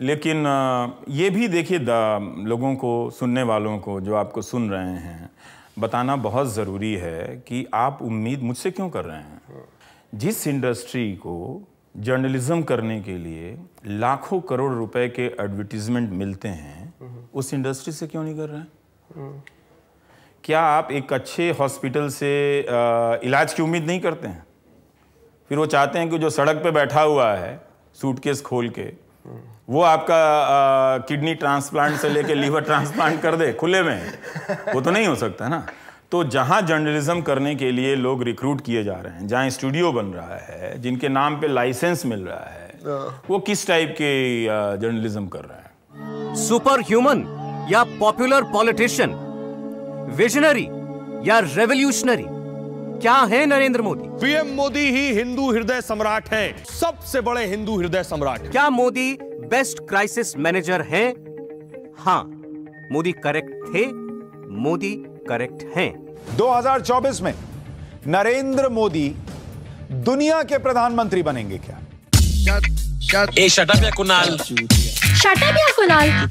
लेकिन ये भी देखिए लोगों को सुनने वालों को जो आपको सुन रहे हैं बताना बहुत ज़रूरी है कि आप उम्मीद मुझसे क्यों कर रहे हैं जिस इंडस्ट्री को जर्नलिज्म करने के लिए लाखों करोड़ रुपए के एडवर्टीजमेंट मिलते हैं उस इंडस्ट्री से क्यों नहीं कर रहे हैं क्या आप एक अच्छे हॉस्पिटल से आ, इलाज की उम्मीद नहीं करते हैं फिर वो चाहते हैं कि जो सड़क पे बैठा हुआ है सूटकेस खोल के वो आपका किडनी ट्रांसप्लांट से लेके लीवर ट्रांसप्लांट कर दे खुले में वो तो नहीं हो सकता ना तो जहाँ जर्नलिज्म करने के लिए लोग रिक्रूट किए जा रहे हैं जहाँ स्टूडियो बन रहा है जिनके नाम पे लाइसेंस मिल रहा है हाँ। वो किस टाइप के जर्नलिज्म कर रहे हैं सुपर ह्यूमन या पॉपुलर पॉलिटिशियन विजनरी या रेवोल्यूशनरी क्या है नरेंद्र मोदी पीएम मोदी ही हिंदू हृदय सम्राट है सबसे बड़े हिंदू हृदय सम्राट क्या मोदी बेस्ट क्राइसिस मैनेजर है हाँ मोदी करेक्ट थे मोदी करेक्ट हैं 2024 में नरेंद्र मोदी दुनिया के प्रधानमंत्री बनेंगे क्या कुणाल कुणाल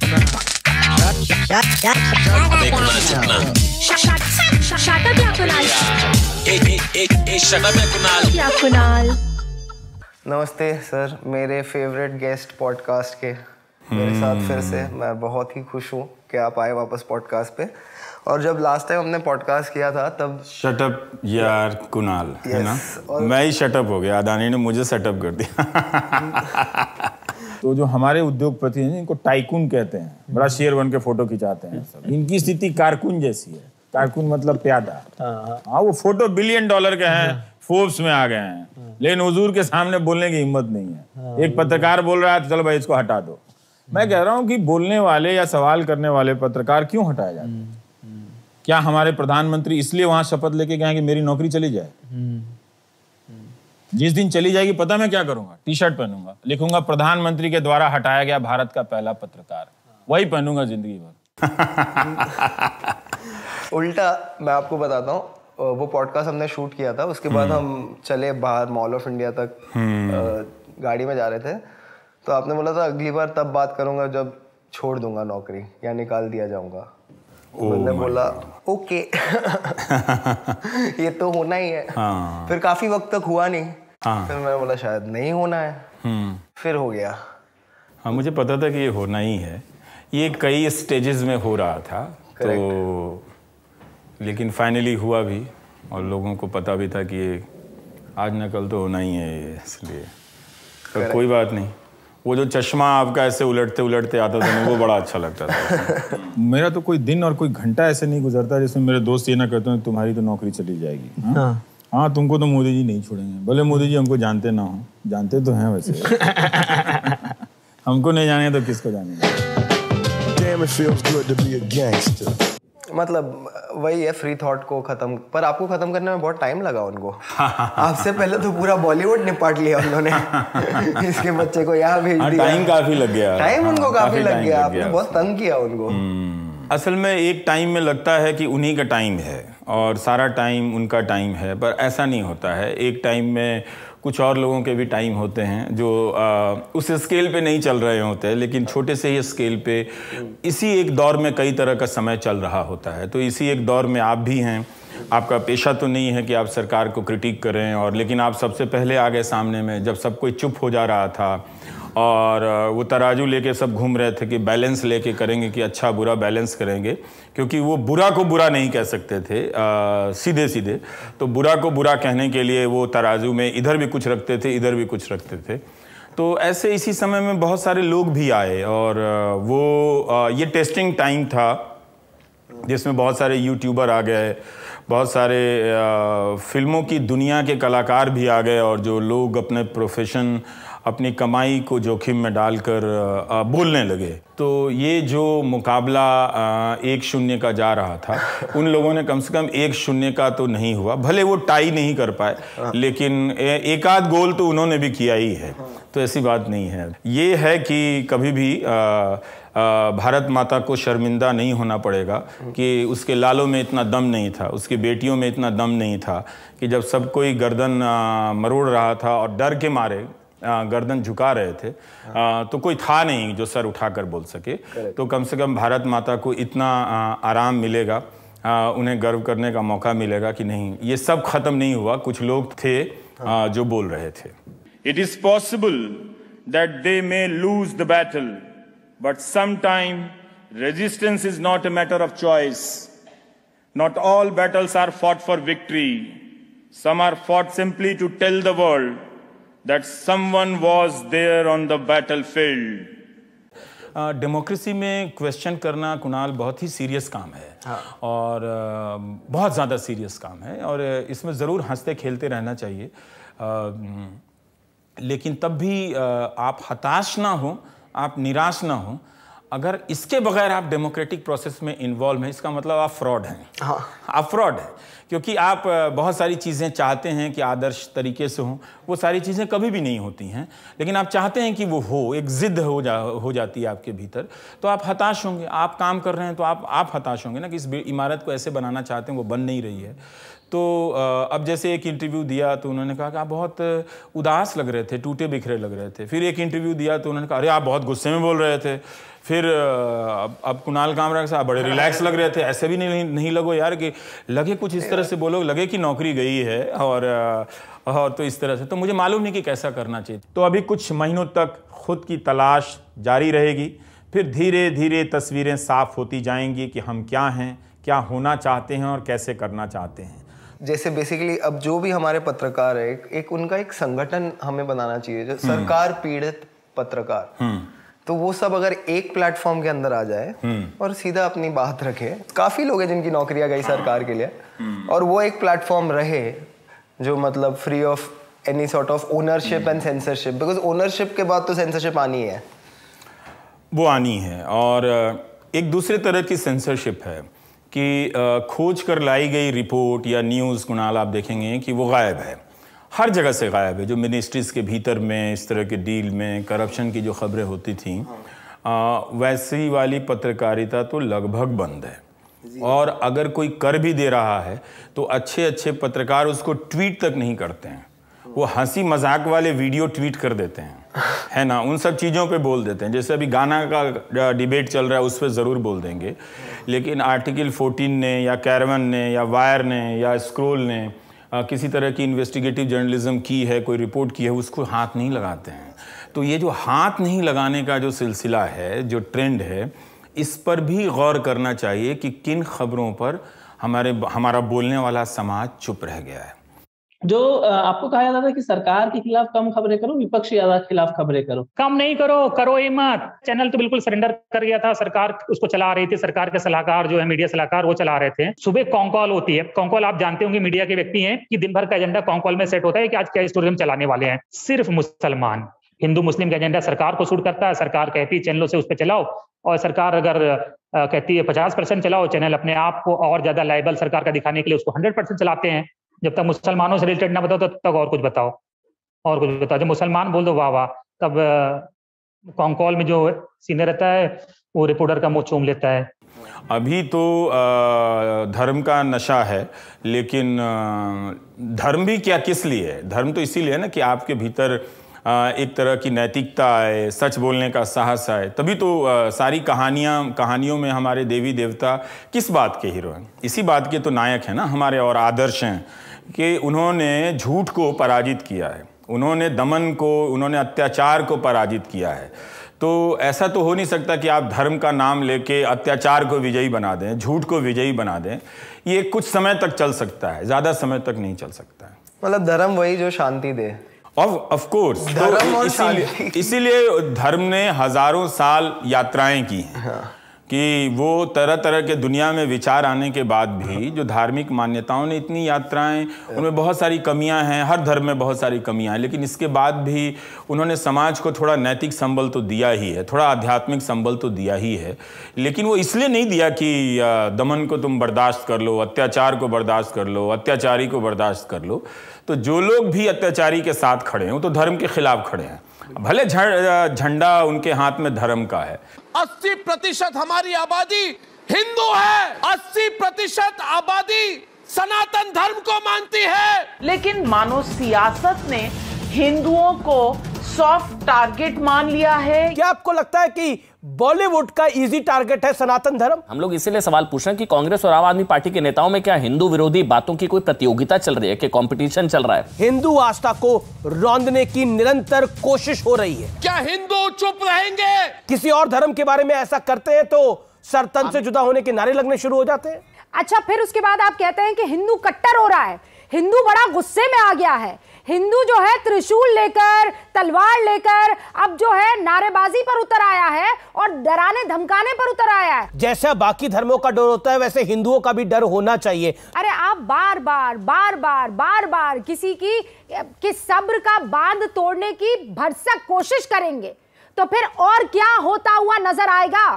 नमस्ते सर मेरे फेवरेट गेस्ट पॉडकास्ट के मेरे साथ फिर से hmm. मैं बहुत ही खुश हूँ कि आप आए वापस पॉडकास्ट पे और जब लास्ट टाइम हमने पॉडकास्ट किया था तब शटअप यार कुणाल yes, है ना और... मैं ही शटअप हो गया अदानी ने मुझे सेटअप कर दिया तो जो हमारे उद्योगपति हैं इनको टाइकून कहते हैं बड़ा शेयर बन के फोटो खिंचाते हैं इनकी स्थिति कारकुन जैसी है टाइकून मतलब प्यादा हाँ, हाँ।, हाँ वो फोटो बिलियन डॉलर के हैं फोर्ब्स हाँ। में आ गए हैं लेकिन हजूर के सामने बोलने की हिम्मत नहीं है एक पत्रकार बोल रहा है तो चलो भाई इसको हटा दो मैं कह रहा हूँ कि बोलने वाले या सवाल करने वाले पत्रकार क्यों हटाए जाते हैं क्या हमारे प्रधानमंत्री इसलिए वहां शपथ लेके गए कि मेरी नौकरी चली जाए जिस दिन चली जाएगी पता मैं क्या करूंगा टी शर्ट पहनूंगा लिखूंगा प्रधानमंत्री के द्वारा हटाया गया भारत का पहला पत्रकार वही पहनूंगा जिंदगी भर उल्टा मैं आपको बताता हूँ वो पॉडकास्ट हमने शूट किया था उसके बाद हम्म। हम चले बाहर मॉल ऑफ इंडिया तक हम्म। गाड़ी में जा रहे थे तो आपने बोला था अगली बार तब बात करूंगा जब छोड़ दूंगा नौकरी या निकाल दिया जाऊंगा oh मैंने बोला ओके ये तो होना ही है हाँ। फिर काफी वक्त तक हुआ नहीं हाँ। फिर मैंने बोला शायद नहीं होना है हम्म। फिर हो गया हाँ मुझे पता था कि ये होना ही है ये कई स्टेजेस में हो रहा था तो लेकिन फाइनली हुआ भी और लोगों को पता भी था कि ये आज ना कल तो होना ही है ये इसलिए तो कोई बात नहीं वो जो चश्मा आपका ऐसे उलटते उलटते आता था वो बड़ा अच्छा लगता था मेरा तो कोई दिन और कोई घंटा ऐसे नहीं गुजरता जिसमें मेरे दोस्त ये ना कहते हैं तुम्हारी तो नौकरी चली जाएगी हाँ हाँ, हाँ तुमको तो मोदी जी नहीं छोड़ेंगे भले मोदी जी हमको जानते ना हो जानते तो हैं वैसे हमको नहीं जाने तो किसको जाने Damn, it feels good to be a gangster. मतलब वही है फ्री थॉट को खत्म पर आपको खत्म करने में बहुत टाइम लगा उनको आपसे पहले तो पूरा बॉलीवुड निपट लिया उन्होंने इसके बच्चे को यहाँ भेज हाँ, दिया टाइम काफी लग गया टाइम उनको हाँ, काफी लग गया आपने बहुत तंग किया उनको हम्म। असल में एक टाइम में लगता है कि उन्हीं का टाइम है और सारा टाइम उनका टाइम है पर ऐसा नहीं होता है एक टाइम में कुछ और लोगों के भी टाइम होते हैं जो आ, उस स्केल पे नहीं चल रहे होते हैं लेकिन छोटे से ही स्केल पे इसी एक दौर में कई तरह का समय चल रहा होता है तो इसी एक दौर में आप भी हैं आपका पेशा तो नहीं है कि आप सरकार को क्रिटिक करें और लेकिन आप सबसे पहले आ गए सामने में जब सब कोई चुप हो जा रहा था और वो तराजू लेके सब घूम रहे थे कि बैलेंस लेके करेंगे कि अच्छा बुरा बैलेंस करेंगे क्योंकि वो बुरा को बुरा नहीं कह सकते थे आ, सीधे सीधे तो बुरा को बुरा कहने के लिए वो तराजू में इधर भी कुछ रखते थे इधर भी कुछ रखते थे तो ऐसे इसी समय में बहुत सारे लोग भी आए और वो ये टेस्टिंग टाइम था जिसमें बहुत सारे यूट्यूबर आ गए बहुत सारे आ, फिल्मों की दुनिया के कलाकार भी आ गए और जो लोग अपने प्रोफेशन अपनी कमाई को जोखिम में डालकर बोलने लगे तो ये जो मुकाबला एक शून्य का जा रहा था उन लोगों ने कम से कम एक शून्य का तो नहीं हुआ भले वो टाई नहीं कर पाए हाँ। लेकिन एक आध गोल तो उन्होंने भी किया ही है हाँ। तो ऐसी बात नहीं है ये है कि कभी भी आ, आ, भारत माता को शर्मिंदा नहीं होना पड़ेगा कि उसके लालों में इतना दम नहीं था उसकी बेटियों में इतना दम नहीं था कि जब सब कोई गर्दन मरोड़ रहा था और डर के मारे गर्दन झुका रहे थे हाँ। तो कोई था नहीं जो सर उठाकर बोल सके तो कम से कम भारत माता को इतना आराम मिलेगा उन्हें गर्व करने का मौका मिलेगा कि नहीं ये सब खत्म नहीं हुआ कुछ लोग थे हाँ। जो बोल रहे थे it is possible that they may lose the battle but समाइम resistance is not a matter of choice not all battles are fought for victory some are fought simply to tell the world that someone was there on the battlefield democracy में question करना कुणाल बहुत ही serious काम है हाँ। और uh, बहुत ज़्यादा serious काम है और uh, इसमें ज़रूर हंसते खेलते रहना चाहिए uh, लेकिन तब भी uh, आप हताश ना हो आप निराश ना हो अगर इसके बगैर आप डेमोक्रेटिक प्रोसेस में इन्वॉल्व हैं इसका मतलब आप फ्रॉड हैं हाँ आप फ्रॉड हैं क्योंकि आप बहुत सारी चीज़ें चाहते हैं कि आदर्श तरीके से हों वो सारी चीज़ें कभी भी नहीं होती हैं लेकिन आप चाहते हैं कि वो हो एक ज़िद्द हो जा हो जाती है आपके भीतर तो आप हताश होंगे आप काम कर रहे हैं तो आप आप हताश होंगे ना कि इस इमारत को ऐसे बनाना चाहते हैं वो बन नहीं रही है तो अब जैसे एक इंटरव्यू दिया तो उन्होंने कहा कि आप बहुत उदास लग रहे थे टूटे बिखरे लग रहे थे फिर एक इंटरव्यू दिया तो उन्होंने कहा अरे आप बहुत गुस्से में बोल रहे थे फिर अब अब कुणाल कामरा साहब बड़े रिलैक्स लग रहे थे ऐसे भी नहीं नहीं लगो यार कि लगे कुछ इस तरह से बोलो लगे कि नौकरी गई है और और तो इस तरह से तो मुझे मालूम नहीं कि कैसा करना चाहिए तो अभी कुछ महीनों तक खुद की तलाश जारी रहेगी फिर धीरे धीरे तस्वीरें साफ होती जाएंगी कि हम क्या हैं क्या होना चाहते हैं और कैसे करना चाहते हैं जैसे बेसिकली अब जो भी हमारे पत्रकार है एक उनका एक संगठन हमें बनाना चाहिए जो हम्म। सरकार पीड़ित पत्रकार हम्म। तो वो सब अगर एक प्लेटफॉर्म के अंदर आ जाए हम्म। और सीधा अपनी बात रखे काफ़ी लोग हैं जिनकी नौकरियां गई सरकार के लिए हम्म। और वो एक प्लेटफॉर्म रहे जो मतलब free of any sort of ownership and censorship because ownership के बाद तो सेंसरशिप आनी है वो आनी है और एक दूसरे तरह की सेंसरशिप है कि खोज कर लाई गई रिपोर्ट या न्यूज़ कुणाल आप देखेंगे कि वो गायब है हर जगह से गायब है जो मिनिस्ट्रीज़ के भीतर में इस तरह के डील में करप्शन की जो खबरें होती थी हाँ। आ, वैसी वाली पत्रकारिता तो लगभग बंद है और अगर कोई कर भी दे रहा है तो अच्छे अच्छे पत्रकार उसको ट्वीट तक नहीं करते हैं वो हंसी मजाक वाले वीडियो ट्वीट कर देते हैं है ना उन सब चीज़ों पे बोल देते हैं जैसे अभी गाना का डिबेट चल रहा है उस पर ज़रूर बोल देंगे हाँ। लेकिन आर्टिकल 14 ने या कैरवन ने या वायर ने या स्क्रोल ने किसी तरह की इन्वेस्टिगेटिव जर्नलिज्म की है कोई रिपोर्ट की है उसको हाथ नहीं लगाते हैं तो ये जो हाथ नहीं लगाने का जो सिलसिला है जो ट्रेंड है इस पर भी गौर करना चाहिए कि किन खबरों पर हमारे हमारा बोलने वाला समाज चुप रह गया है जो आपको कहा जाता था कि सरकार के खिलाफ कम खबरें करो विपक्ष के खिलाफ खबरें करो कम नहीं करो करो ये मत चैनल तो बिल्कुल सरेंडर कर गया था सरकार उसको चला रही थी सरकार के सलाहकार जो है मीडिया सलाहकार वो चला रहे थे सुबह कॉन्कॉल होती है कॉन्कॉल आप जानते होंगे मीडिया के व्यक्ति हैं कि दिन भर का एजेंडा कॉन्कॉल में सेट होता है कि आज क्या स्टोरी हम चलाने वाले हैं सिर्फ मुसलमान हिंदू मुस्लिम का एजेंडा सरकार को सूट करता है सरकार कहती है चैनलों से उस पर चलाओ और सरकार अगर कहती है पचास परसेंट चलाओ चैनल अपने आप को और ज्यादा लाइबल सरकार का दिखाने के लिए उसको हंड्रेड परसेंट चलाते हैं जब तक मुसलमानों से रिलेटेड ना बताओ तब तो तक और कुछ बताओ और कुछ बताओ जब मुसलमान बोल दो वाह वाह तब कॉन्कॉल में जो सीनियर रहता है वो रिपोर्टर का मुंह चूम लेता है अभी तो धर्म का नशा है लेकिन धर्म भी क्या किस लिए है धर्म तो इसीलिए है ना कि आपके भीतर एक तरह की नैतिकता आए सच बोलने का साहस आए तभी तो सारी कहानियाँ कहानियों में हमारे देवी देवता किस बात के हीरो हैं इसी बात के तो नायक हैं ना हमारे और आदर्श हैं कि उन्होंने झूठ को पराजित किया है उन्होंने दमन को उन्होंने अत्याचार को पराजित किया है तो ऐसा तो हो नहीं सकता कि आप धर्म का नाम लेके अत्याचार को विजयी बना दें झूठ को विजयी बना दें ये कुछ समय तक चल सकता है ज़्यादा समय तक नहीं चल सकता है मतलब धर्म वही जो शांति दे ऑफ कोर्स तो धर्म इसीलिए इसीलिए धर्म ने हजारों साल यात्राएं की हैं हाँ। कि वो तरह तरह के दुनिया में विचार आने के बाद भी हाँ। जो धार्मिक मान्यताओं ने इतनी यात्राएं हाँ। उनमें बहुत सारी कमियां हैं हर धर्म में बहुत सारी कमियां हैं लेकिन इसके बाद भी उन्होंने समाज को थोड़ा नैतिक संबल तो दिया ही है थोड़ा आध्यात्मिक संबल तो दिया ही है लेकिन वो इसलिए नहीं दिया कि दमन को तुम बर्दाश्त कर लो अत्याचार को बर्दाश्त कर लो अत्याचारी को बर्दाश्त कर लो तो जो लोग भी अत्याचारी के साथ खड़े हैं वो तो धर्म के खिलाफ खड़े हैं भले झंडा उनके हाथ में धर्म का है 80 प्रतिशत हमारी आबादी हिंदू है 80 प्रतिशत आबादी सनातन धर्म को मानती है लेकिन मानो सियासत ने हिंदुओं को सॉफ्ट टारगेट मान लिया है क्या आपको लगता है कि बॉलीवुड का इजी टारगेट है सनातन धर्म हम लोग इसीलिए सवाल पूछ रहे हैं कि कांग्रेस और आम आदमी पार्टी के नेताओं में क्या हिंदू विरोधी बातों की कोई प्रतियोगिता चल रही है कि कंपटीशन चल रहा है हिंदू आस्था को रौंदने की निरंतर कोशिश हो रही है क्या हिंदू चुप रहेंगे किसी और धर्म के बारे में ऐसा करते हैं तो सरतन से जुदा होने के नारे लगने शुरू हो जाते हैं अच्छा फिर उसके बाद आप कहते हैं कि हिंदू कट्टर हो रहा है हिंदू बड़ा गुस्से में आ गया है हिंदू जो है त्रिशूल लेकर तलवार लेकर अब जो है नारेबाजी पर उतर आया है और डराने धमकाने पर उतर आया है जैसा बाकी धर्मों का डर होता है वैसे हिंदुओं का भी डर होना चाहिए अरे आप बार बार बार बार बार बार किसी की कि सब्र का बांध तोड़ने की भरसक कोशिश करेंगे तो फिर और क्या होता हुआ नजर आएगा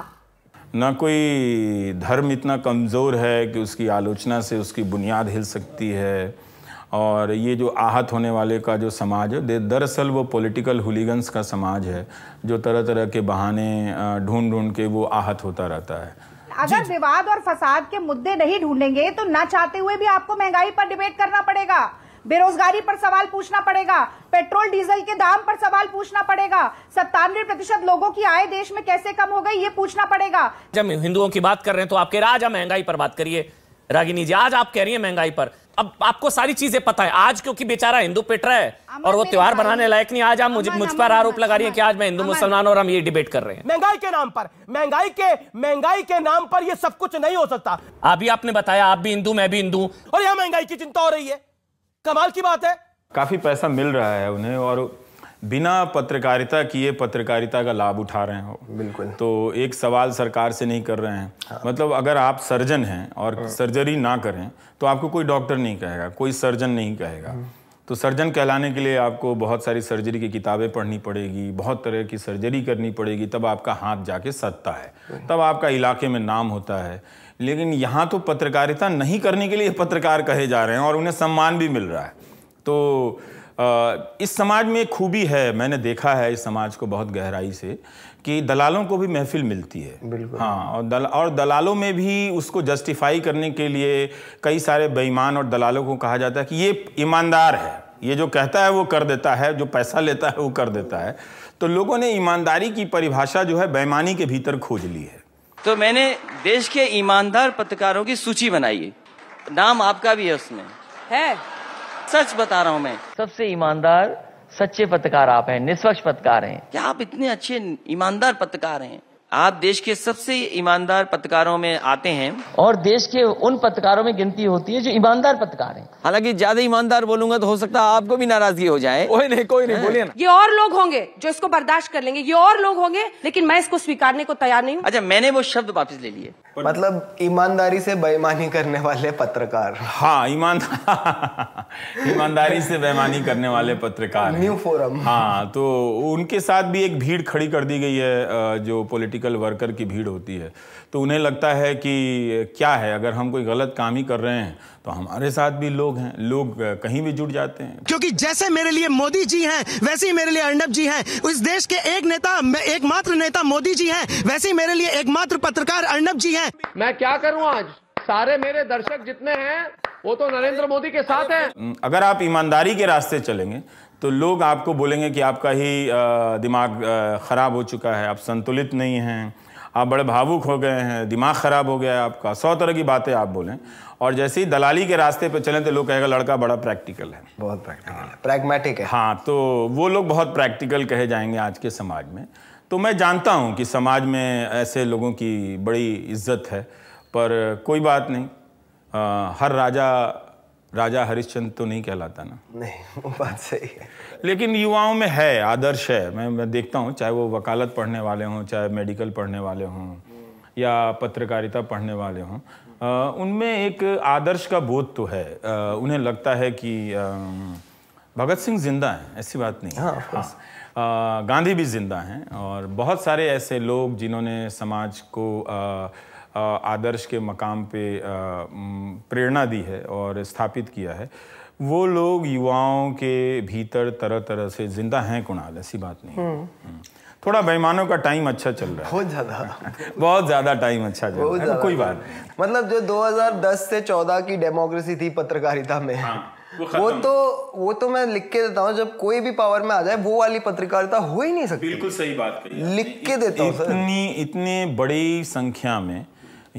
ना कोई धर्म इतना कमज़ोर है कि उसकी आलोचना से उसकी बुनियाद हिल सकती है और ये जो आहत होने वाले का जो समाज है दरअसल वो पॉलिटिकल हुलीगन्स का समाज है जो तरह तरह के बहाने ढूंढ ढूंढ के वो आहत होता रहता है अगर विवाद और फसाद के मुद्दे नहीं ढूंढेंगे तो ना चाहते हुए भी आपको महंगाई पर डिबेट करना पड़ेगा बेरोजगारी पर सवाल पूछना पड़ेगा पेट्रोल डीजल के दाम पर सवाल पूछना पड़ेगा सत्तानवे प्रतिशत लोगों की आय देश में कैसे कम हो गई ये पूछना पड़ेगा जब हिंदुओं की बात कर रहे हैं तो आपके राजा महंगाई पर बात करिए रागिनी जी आज आप कह रही हैं महंगाई पर अब आपको सारी चीजें पता है आज क्योंकि बेचारा हिंदू पिट रहा है और वो त्योहार बनाने लायक नहीं आज आप मुझे मुझ पर आरोप लगा रही है कि आज मैं हिंदू मुसलमान और हम ये डिबेट कर रहे हैं महंगाई के नाम पर महंगाई के महंगाई के नाम पर ये सब कुछ नहीं हो सकता अभी आपने बताया आप भी हिंदू मैं भी हिंदू और यहाँ महंगाई की चिंता हो रही है कमाल की बात है काफी पैसा मिल रहा है उन्हें और बिना पत्रकारिता किए पत्रकारिता का लाभ उठा रहे हो बिल्कुल तो एक सवाल सरकार से नहीं कर रहे हैं हाँ। मतलब अगर आप सर्जन हैं और हाँ। सर्जरी ना करें तो आपको कोई डॉक्टर नहीं कहेगा कोई सर्जन नहीं कहेगा हाँ। तो सर्जन कहलाने के लिए आपको बहुत सारी सर्जरी की किताबें पढ़नी पड़ेगी बहुत तरह की सर्जरी करनी पड़ेगी तब आपका हाथ जाके सत्ता है हाँ। तब आपका इलाके में नाम होता है लेकिन यहाँ तो पत्रकारिता नहीं करने के लिए पत्रकार कहे जा रहे हैं और उन्हें सम्मान भी मिल रहा है तो इस समाज में खूबी है मैंने देखा है इस समाज को बहुत गहराई से कि दलालों को भी महफिल मिलती है हाँ और दल और दलालों में भी उसको जस्टिफाई करने के लिए कई सारे बेईमान और दलालों को कहा जाता है कि ये ईमानदार है ये जो कहता है वो कर देता है जो पैसा लेता है वो कर देता है तो लोगों ने ईमानदारी की परिभाषा जो है बेईमानी के भीतर खोज ली है तो मैंने देश के ईमानदार पत्रकारों की सूची बनाई नाम आपका भी है उसमें है सच बता रहा हूँ मैं सबसे ईमानदार सच्चे पत्रकार आप हैं निष्पक्ष पत्रकार हैं क्या आप इतने अच्छे ईमानदार पत्रकार हैं आप देश के सबसे ईमानदार पत्रकारों में आते हैं और देश के उन पत्रकारों में गिनती होती है जो ईमानदार पत्रकार हैं हालांकि ज्यादा ईमानदार बोलूंगा तो हो सकता है आपको भी नाराजगी हो जाए कोई नहीं कोई नहीं बोलिए ना ये और लोग होंगे जो इसको बर्दाश्त कर लेंगे ये और लोग होंगे लेकिन मैं इसको स्वीकारने को तैयार नहीं हूँ अच्छा मैंने वो शब्द वापिस ले लिए मतलब ईमानदारी से बेईमानी करने वाले पत्रकार हाँ ईमानदार ईमानदारी से बेईमानी करने वाले पत्रकार न्यू फोरम हाँ तो उनके साथ भी एक भीड़ खड़ी कर दी गई है जो पोलिटिक पॉलिटिकल वर्कर की भीड़ होती है तो उन्हें लगता है कि क्या है अगर हम कोई गलत काम ही कर रहे हैं तो हमारे साथ भी लोग हैं लोग कहीं भी जुड़ जाते हैं क्योंकि जैसे मेरे लिए मोदी जी हैं वैसे ही मेरे लिए अर्णब जी हैं इस देश के एक नेता एकमात्र नेता मोदी जी हैं वैसे ही मेरे लिए एकमात्र पत्रकार अर्णब जी हैं मैं क्या करूं आज सारे मेरे दर्शक जितने हैं वो तो नरेंद्र मोदी के साथ हैं अगर आप ईमानदारी के रास्ते चलेंगे तो लोग आपको बोलेंगे कि आपका ही दिमाग ख़राब हो चुका है आप संतुलित नहीं हैं आप बड़े भावुक हो गए हैं दिमाग ख़राब हो गया है आपका सौ तरह की बातें आप बोलें और जैसे ही दलाली के रास्ते पर चलें तो लोग कहेगा लड़का बड़ा प्रैक्टिकल है बहुत प्रैक्टिकल है प्रैग्मेटिक है हाँ तो वो लोग बहुत प्रैक्टिकल कहे जाएंगे आज के समाज में तो मैं जानता हूँ कि समाज में ऐसे लोगों की बड़ी इज्जत है पर कोई बात नहीं आ, हर राजा राजा हरिश्चंद्र तो नहीं कहलाता ना नहीं वो बात सही है लेकिन युवाओं में है आदर्श है मैं मैं देखता हूँ चाहे वो वकालत पढ़ने वाले हों चाहे मेडिकल पढ़ने वाले हों या पत्रकारिता पढ़ने वाले हों उनमें एक आदर्श का बोध तो है आ, उन्हें लगता है कि आ, भगत सिंह जिंदा हैं ऐसी बात नहीं हाँ, हाँ।, हाँ। गांधी भी जिंदा हैं और बहुत सारे ऐसे लोग जिन्होंने समाज को आ, आदर्श के मकाम पे प्रेरणा दी है और स्थापित किया है वो लोग युवाओं के भीतर तरह तरह से जिंदा हैं कुणाल ऐसी बात नहीं हम्म। हम्म। थोड़ा बेईमानों का टाइम अच्छा चल रहा है बहुत ज़्यादा बहुत ज़्यादा टाइम अच्छा चल रहा है कोई बात नहीं मतलब जो 2010 से 14 की डेमोक्रेसी थी पत्रकारिता में हाँ, वो, वो तो वो तो मैं लिख के देता हूँ जब कोई भी पावर में आ जाए वो वाली पत्रकारिता हो ही नहीं सकती बिल्कुल सही बात लिख के देता हूँ इतनी इतने बड़ी संख्या में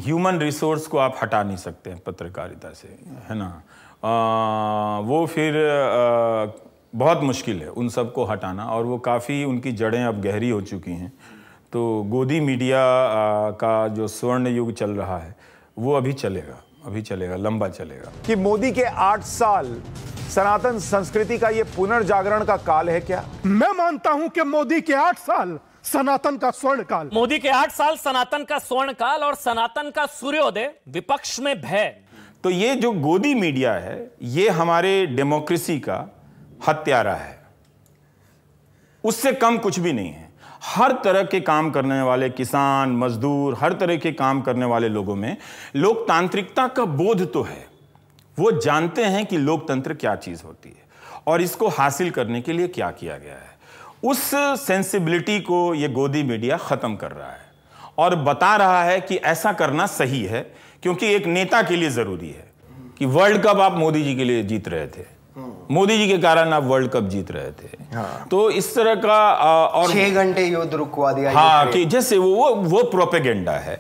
ह्यूमन रिसोर्स को आप हटा नहीं सकते पत्रकारिता से है ना आ, वो फिर आ, बहुत मुश्किल है उन सबको हटाना और वो काफ़ी उनकी जड़ें अब गहरी हो चुकी हैं तो गोदी मीडिया आ, का जो स्वर्ण युग चल रहा है वो अभी चलेगा अभी चलेगा लंबा चलेगा कि मोदी के आठ साल सनातन संस्कृति का ये पुनर्जागरण का काल है क्या मैं मानता हूं कि मोदी के आठ साल सनातन का स्वर्ण काल मोदी के आठ साल सनातन का स्वर्ण काल और सनातन का सूर्योदय विपक्ष में भय तो ये जो गोदी मीडिया है ये हमारे डेमोक्रेसी का हत्यारा है उससे कम कुछ भी नहीं है हर तरह के काम करने वाले किसान मजदूर हर तरह के काम करने वाले लोगों में लोकतांत्रिकता का बोध तो है वो जानते हैं कि लोकतंत्र क्या चीज़ होती है और इसको हासिल करने के लिए क्या किया गया है उस सेंसिबिलिटी को ये गोदी मीडिया ख़त्म कर रहा है और बता रहा है कि ऐसा करना सही है क्योंकि एक नेता के लिए ज़रूरी है कि वर्ल्ड कप आप मोदी जी के लिए जीत रहे थे मोदी जी के कारण आप वर्ल्ड कप जीत रहे थे हाँ। तो इस तरह का आ, और छह घंटे युद्ध रुकवा दिया हाँ कि जैसे वो वो, वो प्रोपेगेंडा है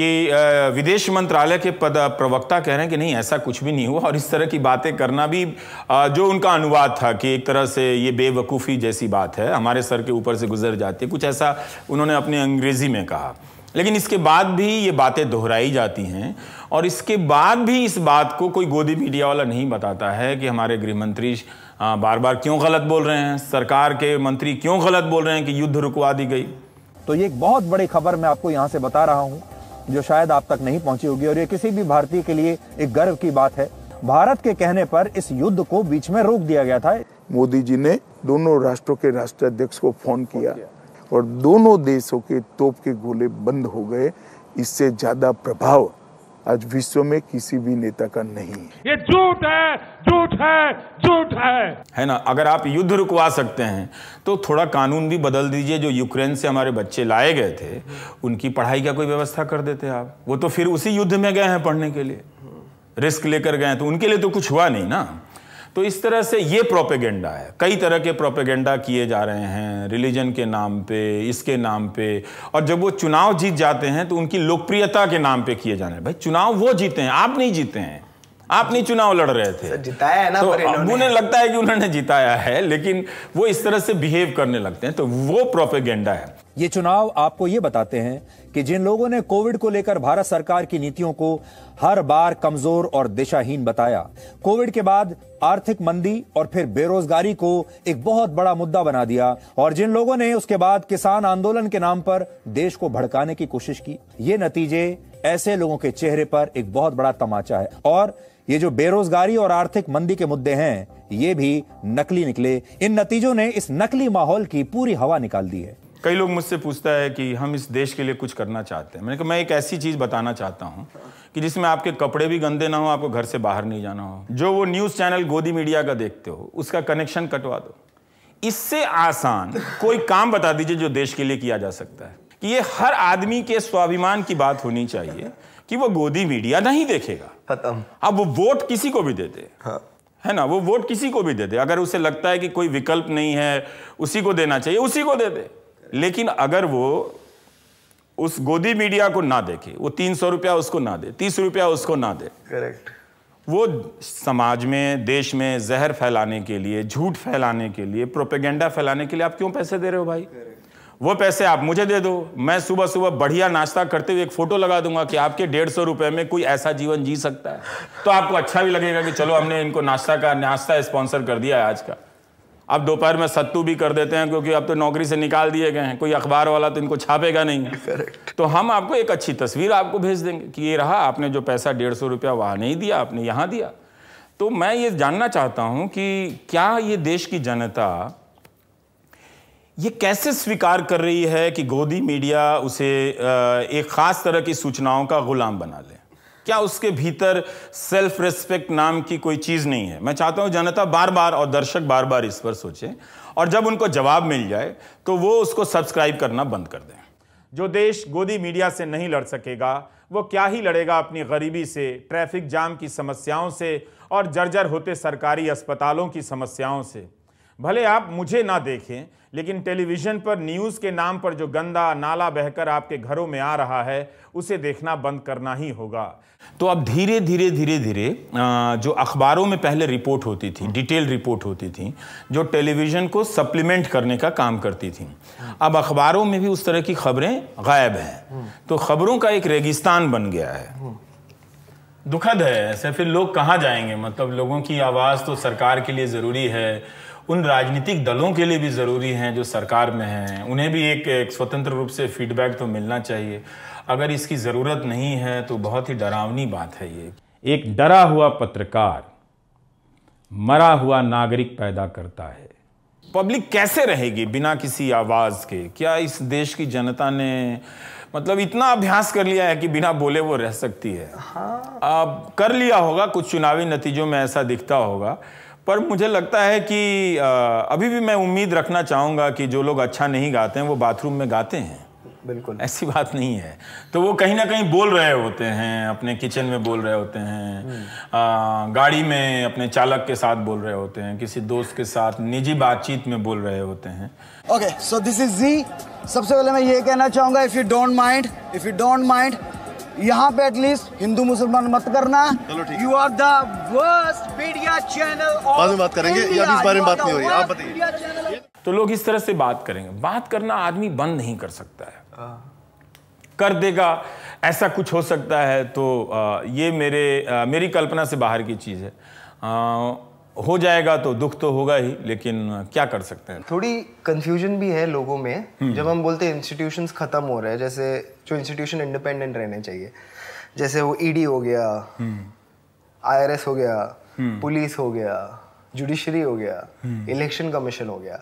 कि विदेश मंत्रालय के पद प्रवक्ता कह रहे हैं कि नहीं ऐसा कुछ भी नहीं हुआ और इस तरह की बातें करना भी जो उनका अनुवाद था कि एक तरह से ये बेवकूफ़ी जैसी बात है हमारे सर के ऊपर से गुजर जाती है कुछ ऐसा उन्होंने अपने अंग्रेजी में कहा लेकिन इसके बाद भी ये बातें दोहराई जाती हैं और इसके बाद भी इस बात को कोई गोदी मीडिया वाला नहीं बताता है कि हमारे गृह मंत्री बार बार क्यों गलत बोल रहे हैं सरकार के मंत्री क्यों गलत बोल रहे हैं कि युद्ध रुकवा दी गई तो ये एक बहुत बड़ी खबर मैं आपको यहाँ से बता रहा हूँ जो शायद आप तक नहीं पहुंची होगी और ये किसी भी भारतीय के लिए एक गर्व की बात है भारत के कहने पर इस युद्ध को बीच में रोक दिया गया था मोदी जी ने दोनों राष्ट्रों के राष्ट्राध्यक्ष को फोन किया और दोनों देशों के तोप के गोले बंद हो गए इससे ज्यादा प्रभाव आज विश्व में किसी भी नेता का नहीं ये झूठ है झूठ है झूठ है है ना अगर आप युद्ध रुकवा सकते हैं तो थोड़ा कानून भी बदल दीजिए जो यूक्रेन से हमारे बच्चे लाए गए थे उनकी पढ़ाई का कोई व्यवस्था कर देते आप वो तो फिर उसी युद्ध में गए हैं पढ़ने के लिए रिस्क लेकर गए तो उनके लिए तो कुछ हुआ नहीं ना तो इस तरह से ये प्रोपेगेंडा है कई तरह के प्रोपेगेंडा किए जा रहे हैं रिलीजन के नाम पे इसके नाम पे और जब वो चुनाव जीत जाते हैं तो उनकी लोकप्रियता के नाम पे किए जा रहे हैं भाई चुनाव वो जीते हैं आप नहीं जीते हैं आप नहीं चुनाव लड़ रहे थे जिताया है ना तो अबू ने लगता है कि उन्होंने जिताया है लेकिन वो इस तरह से बिहेव करने लगते हैं तो वो प्रोपेगेंडा है ये चुनाव आपको ये बताते हैं कि जिन लोगों ने कोविड को लेकर भारत सरकार की नीतियों को हर बार कमजोर और दिशाहीन बताया कोविड के बाद आर्थिक मंदी और फिर बेरोजगारी को एक बहुत बड़ा मुद्दा बना दिया और जिन लोगों ने उसके बाद किसान आंदोलन के नाम पर देश को भड़काने की कोशिश की ये नतीजे ऐसे लोगों के चेहरे पर एक बहुत बड़ा तमाचा है और ये जो बेरोजगारी और आर्थिक मंदी के मुद्दे हैं ये भी नकली निकले इन नतीजों ने इस नकली माहौल की पूरी हवा निकाल दी है कई लोग मुझसे पूछता है कि हम इस देश के लिए कुछ करना चाहते हैं मैंने कहा मैं एक ऐसी चीज़ बताना चाहता हूँ कि जिसमें आपके कपड़े भी गंदे ना हो आपको घर से बाहर नहीं जाना हो जो वो न्यूज़ चैनल गोदी मीडिया का देखते हो उसका कनेक्शन कटवा दो इससे आसान कोई काम बता दीजिए जो देश के लिए किया जा सकता है कि ये हर आदमी के स्वाभिमान की बात होनी चाहिए कि वो गोदी मीडिया नहीं देखेगा खत्म अब वो वोट किसी को भी दे दे हाँ। है ना वो वोट किसी को भी दे दे अगर उसे लगता है कि कोई विकल्प नहीं है उसी को देना चाहिए उसी को दे दे लेकिन अगर वो उस गोदी मीडिया को ना देखे वो तीन सौ रुपया उसको ना दे तीस रुपया उसको ना दे करेक्ट वो समाज में देश में जहर फैलाने के लिए झूठ फैलाने के लिए प्रोपेगेंडा फैलाने के लिए आप क्यों पैसे दे रहे हो भाई Correct. वो पैसे आप मुझे दे दो मैं सुबह सुबह बढ़िया नाश्ता करते हुए एक फोटो लगा दूंगा कि आपके डेढ़ सौ रुपये में कोई ऐसा जीवन जी सकता है तो आपको अच्छा भी लगेगा कि चलो हमने इनको नाश्ता का नाश्ता स्पॉन्सर कर दिया है आज का अब दोपहर में सत्तू भी कर देते हैं क्योंकि अब तो नौकरी से निकाल दिए गए हैं कोई अखबार वाला तो इनको छापेगा नहीं करेक्ट तो हम आपको एक अच्छी तस्वीर आपको भेज देंगे कि ये रहा आपने जो पैसा डेढ़ सौ रुपया वहाँ नहीं दिया आपने यहाँ दिया तो मैं ये जानना चाहता हूँ कि क्या ये देश की जनता ये कैसे स्वीकार कर रही है कि गोदी मीडिया उसे एक ख़ास तरह की सूचनाओं का गुलाम बना ले क्या उसके भीतर सेल्फ रिस्पेक्ट नाम की कोई चीज़ नहीं है मैं चाहता हूँ जनता बार बार और दर्शक बार बार इस पर सोचें और जब उनको जवाब मिल जाए तो वो उसको सब्सक्राइब करना बंद कर दें जो देश गोदी मीडिया से नहीं लड़ सकेगा वो क्या ही लड़ेगा अपनी गरीबी से ट्रैफिक जाम की समस्याओं से और जर्जर होते सरकारी अस्पतालों की समस्याओं से भले आप मुझे ना देखें लेकिन टेलीविज़न पर न्यूज़ के नाम पर जो गंदा नाला बहकर आपके घरों में आ रहा है उसे देखना बंद करना ही होगा तो अब धीरे धीरे धीरे धीरे जो अखबारों में पहले रिपोर्ट होती थी हम्म। डिटेल रिपोर्ट होती थी जो टेलीविज़न को सप्लीमेंट करने का काम करती थी अब अखबारों में भी उस तरह की खबरें गायब हैं हम्म। तो खबरों का एक रेगिस्तान बन गया है हम्म। दुखद है ऐसे फिर लोग कहाँ जाएंगे मतलब लोगों की आवाज़ तो सरकार के लिए ज़रूरी है उन राजनीतिक दलों के लिए भी ज़रूरी हैं जो सरकार में हैं उन्हें भी एक, एक स्वतंत्र रूप से फीडबैक तो मिलना चाहिए अगर इसकी ज़रूरत नहीं है तो बहुत ही डरावनी बात है ये एक डरा हुआ पत्रकार मरा हुआ नागरिक पैदा करता है पब्लिक कैसे रहेगी बिना किसी आवाज़ के क्या इस देश की जनता ने मतलब इतना अभ्यास कर लिया है कि बिना बोले वो रह सकती है हाँ। अब कर लिया होगा कुछ चुनावी नतीजों में ऐसा दिखता होगा पर मुझे लगता है कि अभी भी मैं उम्मीद रखना चाहूँगा कि जो लोग अच्छा नहीं गाते हैं वो बाथरूम में गाते हैं बिल्कुल ऐसी बात नहीं है तो वो कहीं ना कहीं बोल रहे होते हैं अपने किचन में बोल रहे होते हैं आ, हम्म। गाड़ी में अपने चालक के साथ बोल रहे होते हैं किसी दोस्त के साथ निजी बातचीत में बोल रहे होते हैं ओके सो दिस इज जी सबसे पहले मैं ये कहना चाहूंगा if you don't mind if you don't mind यहाँ पे एटलीस्ट हिंदू मुसलमान मत करना you are the worst media channel बात करेंगे या इस बारे में बात नहीं हो रही आप बताइए तो लोग इस तरह से बात करेंगे बात करना आदमी बंद नहीं कर सकता है हाँ। कर देगा ऐसा कुछ हो सकता है तो ये मेरे मेरी कल्पना से बाहर की चीज़ है हो जाएगा तो दुख तो होगा ही लेकिन क्या कर सकते हैं थोड़ी कंफ्यूजन भी है लोगों में हम्म। जब हम बोलते हैं इंस्टीट्यूशन ख़त्म हो रहे हैं जैसे जो इंस्टीट्यूशन इंडिपेंडेंट रहने चाहिए जैसे वो ईडी e हो गया आईआरएस हम्म। हो गया पुलिस हम्म। हो गया जुडिशरी हो गया इलेक्शन कमीशन हो गया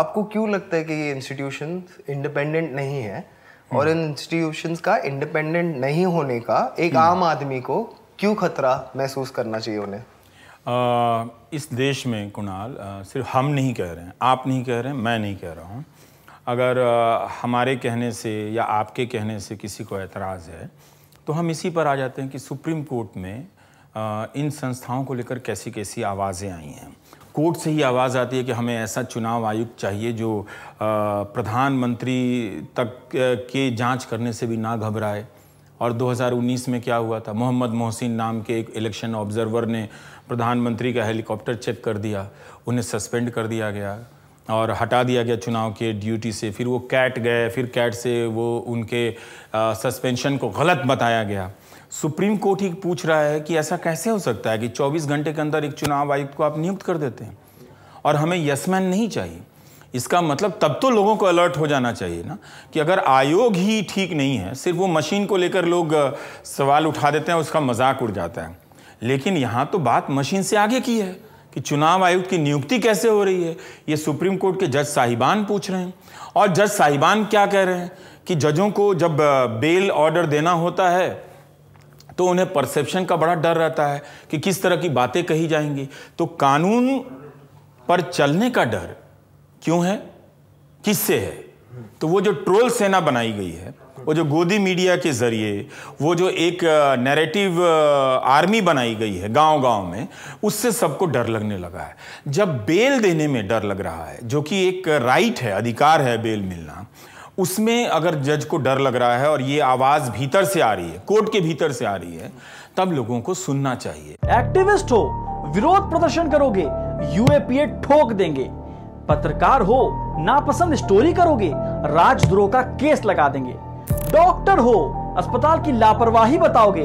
आपको क्यों लगता है कि ये इंस्टीट्यूशन इंडिपेंडेंट नहीं है और इन इंस्टीट्यूशन का इंडिपेंडेंट नहीं होने का एक आम आदमी को क्यों खतरा महसूस करना चाहिए उन्हें इस देश में कुणाल सिर्फ हम नहीं कह रहे हैं आप नहीं कह रहे हैं मैं नहीं कह रहा हूँ अगर हमारे कहने से या आपके कहने से किसी को एतराज़ है तो हम इसी पर आ जाते हैं कि सुप्रीम कोर्ट में इन संस्थाओं को लेकर कैसी कैसी आवाज़ें आई हैं कोर्ट से ही आवाज़ आती है कि हमें ऐसा चुनाव आयुक्त चाहिए जो प्रधानमंत्री तक के जांच करने से भी ना घबराए और 2019 में क्या हुआ था मोहम्मद मोहसिन नाम के एक इलेक्शन ऑब्जर्वर ने प्रधानमंत्री का हेलीकॉप्टर चेक कर दिया उन्हें सस्पेंड कर दिया गया और हटा दिया गया चुनाव के ड्यूटी से फिर वो कैट गए फिर कैट से वो उनके सस्पेंशन को गलत बताया गया सुप्रीम कोर्ट ही पूछ रहा है कि ऐसा कैसे हो सकता है कि 24 घंटे के अंदर एक चुनाव आयुक्त को आप नियुक्त कर देते हैं और हमें यसमैन नहीं चाहिए इसका मतलब तब तो लोगों को अलर्ट हो जाना चाहिए ना कि अगर आयोग ही ठीक नहीं है सिर्फ वो मशीन को लेकर लोग सवाल उठा देते हैं उसका मजाक उड़ जाता है लेकिन यहाँ तो बात मशीन से आगे की है कि चुनाव आयुक्त की नियुक्ति कैसे हो रही है ये सुप्रीम कोर्ट के जज साहिबान पूछ रहे हैं और जज साहिबान क्या कह रहे हैं कि जजों को जब बेल ऑर्डर देना होता है तो उन्हें परसेप्शन का बड़ा डर रहता है कि किस तरह की बातें कही जाएंगी तो कानून पर चलने का डर क्यों है किससे है तो वो जो ट्रोल सेना बनाई गई है वो जो गोदी मीडिया के जरिए वो जो एक नैरेटिव आर्मी बनाई गई है गांव गांव में उससे सबको डर लगने लगा है जब बेल देने में डर लग रहा है जो कि एक राइट है अधिकार है बेल मिलना उसमें अगर जज को डर लग रहा है और ये आवाज भीतर से आ रही है कोर्ट के भीतर से आ रही है तब लोगों को सुनना चाहिए एक्टिविस्ट हो विरोध प्रदर्शन करोगे यूएपीए ठोक देंगे पत्रकार हो नापसंद स्टोरी करोगे राजद्रोह का केस लगा देंगे डॉक्टर हो अस्पताल की लापरवाही बताओगे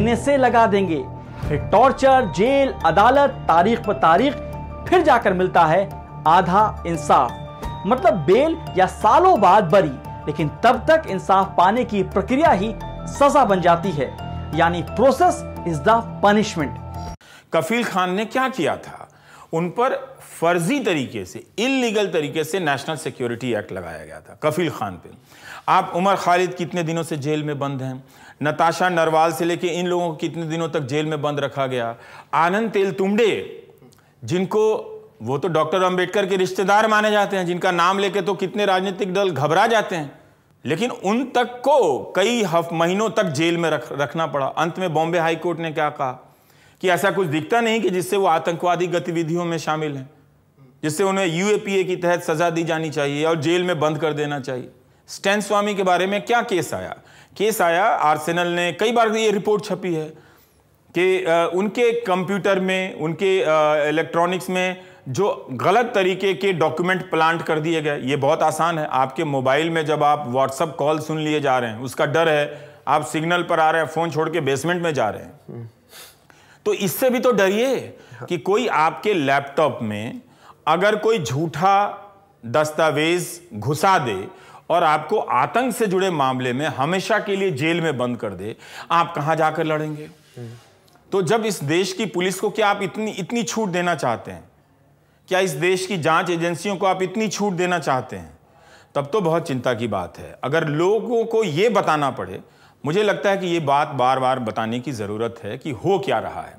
एनएसए लगा देंगे फिर टॉर्चर जेल अदालत तारीख पर तारीख फिर जाकर मिलता है आधा इंसाफ मतलब बेल या सालों बाद बरी लेकिन तब तक इंसाफ पाने की प्रक्रिया ही सजा बन जाती है यानी process is the punishment Kafeel Khan ने क्या किया था उन पर फर्जी तरीके से इलीगल तरीके से नेशनल सिक्योरिटी एक्ट लगाया गया था कफील खान पे आप उमर खालिद कितने दिनों से जेल में बंद हैं नताशा नरवाल से लेके इन लोगों को कितने दिनों तक जेल में बंद रखा गया आनंद तेलतुंबडे जिनको वो तो डॉक्टर अंबेडकर के रिश्तेदार माने जाते हैं जिनका नाम लेके तो कितने राजनीतिक दल घबरा जाते हैं लेकिन उन तक को कई हफ महीनों तक जेल में रख रखना पड़ा अंत में बॉम्बे हाईकोर्ट ने क्या कहा कि ऐसा कुछ दिखता नहीं कि जिससे वो आतंकवादी गतिविधियों में शामिल हैं जिससे उन्हें यूएपीए के तहत सजा दी जानी चाहिए और जेल में बंद कर देना चाहिए स्टैन स्वामी के बारे में क्या केस आया केस आया आर्सेनल ने कई बार ये रिपोर्ट छपी है कि उनके कंप्यूटर में उनके इलेक्ट्रॉनिक्स में जो गलत तरीके के डॉक्यूमेंट प्लांट कर दिए गए ये बहुत आसान है आपके मोबाइल में जब आप व्हाट्सअप कॉल सुन लिए जा रहे हैं उसका डर है आप सिग्नल पर आ रहे हैं फ़ोन छोड़ के बेसमेंट में जा रहे हैं तो इससे भी तो डरिए हाँ। कि कोई आपके लैपटॉप में अगर कोई झूठा दस्तावेज घुसा दे और आपको आतंक से जुड़े मामले में हमेशा के लिए जेल में बंद कर दे आप कहां जाकर लड़ेंगे हम्म। तो जब इस देश की पुलिस को क्या आप इतनी इतनी छूट देना चाहते हैं क्या इस देश की जांच एजेंसियों को आप इतनी छूट देना चाहते हैं तब तो बहुत चिंता की बात है अगर लोगों को ये बताना पड़े मुझे लगता है कि ये बात बार बार बताने की ज़रूरत है कि हो क्या रहा है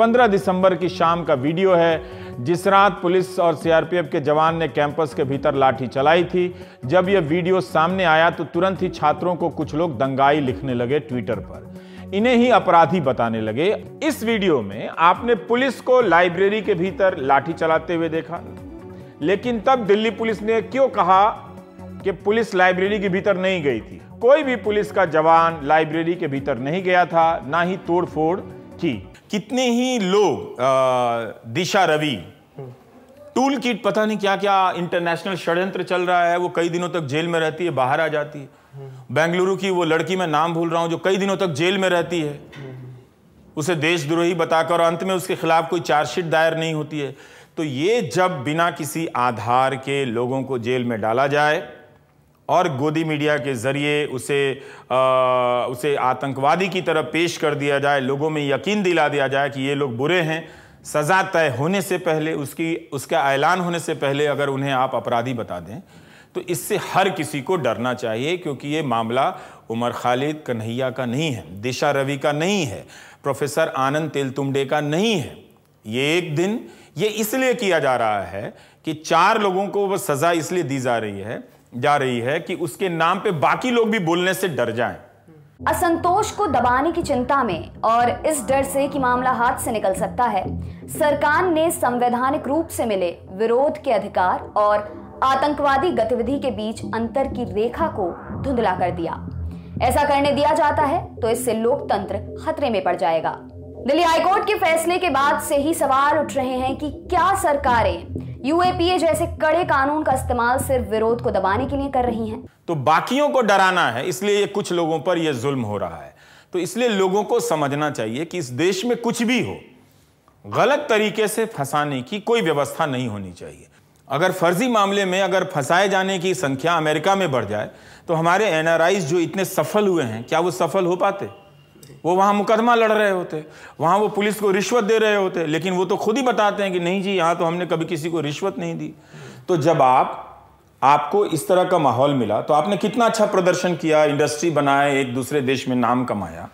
15 दिसंबर की शाम का वीडियो है जिस रात पुलिस और सीआरपीएफ के जवान ने कैंपस के भीतर लाठी चलाई थी जब यह वीडियो सामने आया तो तुरंत ही छात्रों को कुछ लोग दंगाई लिखने लगे ट्विटर पर इन्हें ही अपराधी बताने लगे इस वीडियो में आपने पुलिस को लाइब्रेरी के भीतर लाठी चलाते हुए देखा लेकिन तब दिल्ली पुलिस ने क्यों कहा कि पुलिस लाइब्रेरी के भीतर नहीं गई थी कोई भी पुलिस का जवान लाइब्रेरी के भीतर नहीं गया था ना ही तोड़फोड़ की कितने ही लोग दिशा रवि टूल किट पता नहीं क्या क्या इंटरनेशनल षड्यंत्र चल रहा है वो कई दिनों तक जेल में रहती है बाहर आ जाती है बेंगलुरु की वो लड़की मैं नाम भूल रहा हूँ जो कई दिनों तक जेल में रहती है उसे देशद्रोही बताकर और अंत में उसके खिलाफ कोई चार्जशीट दायर नहीं होती है तो ये जब बिना किसी आधार के लोगों को जेल में डाला जाए और गोदी मीडिया के जरिए उसे आ, उसे आतंकवादी की तरह पेश कर दिया जाए लोगों में यकीन दिला दिया जाए कि ये लोग बुरे हैं सज़ा तय होने से पहले उसकी उसका ऐलान होने से पहले अगर उन्हें आप अपराधी बता दें तो इससे हर किसी को डरना चाहिए क्योंकि ये मामला उमर खालिद कन्हैया का नहीं है दिशा रवि का नहीं है प्रोफेसर आनंद तेलतुम्बे का नहीं है ये एक दिन ये इसलिए किया जा रहा है कि चार लोगों को वह सज़ा इसलिए दी जा रही है जा रही है कि उसके नाम पे बाकी लोग भी बोलने से डर जाएं। असंतोष को दबाने की चिंता में और इस डर से कि मामला हाथ से निकल सकता है सरकार ने संवैधानिक रूप से मिले विरोध के अधिकार और आतंकवादी गतिविधि के बीच अंतर की रेखा को धुंधला कर दिया ऐसा करने दिया जाता है तो इससे लोकतंत्र खतरे में पड़ जाएगा दिल्ली हाईकोर्ट के फैसले के बाद से ही सवाल उठ रहे हैं कि क्या सरकारें यूएपीए जैसे कड़े कानून का इस्तेमाल सिर्फ विरोध को दबाने के लिए कर रही हैं तो बाकियों को डराना है इसलिए ये कुछ लोगों पर यह जुल्म हो रहा है तो इसलिए लोगों को समझना चाहिए कि इस देश में कुछ भी हो गलत तरीके से फंसाने की कोई व्यवस्था नहीं होनी चाहिए अगर फर्जी मामले में अगर फंसाए जाने की संख्या अमेरिका में बढ़ जाए तो हमारे एनआरआई जो इतने सफल हुए हैं क्या वो सफल हो पाते वो वहाँ मुकदमा लड़ रहे होते वहाँ वो पुलिस को रिश्वत दे रहे होते लेकिन वो तो खुद ही बताते हैं कि नहीं जी यहाँ तो हमने कभी किसी को रिश्वत नहीं दी तो जब आप आपको इस तरह का माहौल मिला तो आपने कितना अच्छा प्रदर्शन किया इंडस्ट्री बनाए एक दूसरे देश में नाम कमाया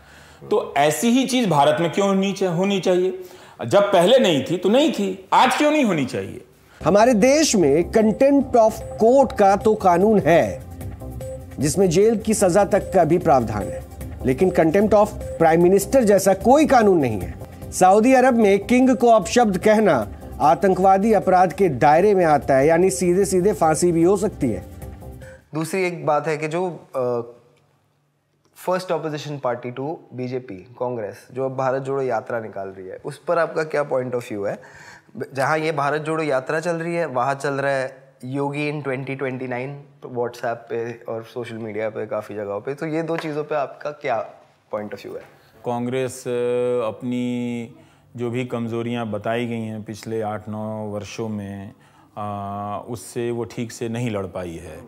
तो ऐसी ही चीज़ भारत में क्यों होनी चाहिए जब पहले नहीं थी तो नहीं थी आज क्यों नहीं होनी चाहिए हमारे देश में कंटेंट ऑफ कोर्ट का तो कानून है जिसमें जेल की सजा तक का भी प्रावधान है लेकिन कंटेम्प्ट ऑफ प्राइम मिनिस्टर जैसा कोई कानून नहीं है सऊदी अरब में किंग को अपशब्द कहना आतंकवादी अपराध के दायरे में आता है यानी सीधे सीधे फांसी भी हो सकती है दूसरी एक बात है कि जो first opposition party to BJP Congress जो अब भारत जोड़ो यात्रा निकाल रही है उस पर आपका क्या पॉइंट ऑफ व्यू है जहां ये भारत जोड़ो यात्रा चल रही है वहां चल रहा है योगी इन 2029 व्हाट्सएप पे और सोशल मीडिया पे काफ़ी जगहों पे तो ये दो चीज़ों पे आपका क्या पॉइंट ऑफ व्यू है कांग्रेस अपनी जो भी कमज़ोरियां बताई गई हैं पिछले आठ नौ वर्षों में आ, उससे वो ठीक से नहीं लड़ पाई है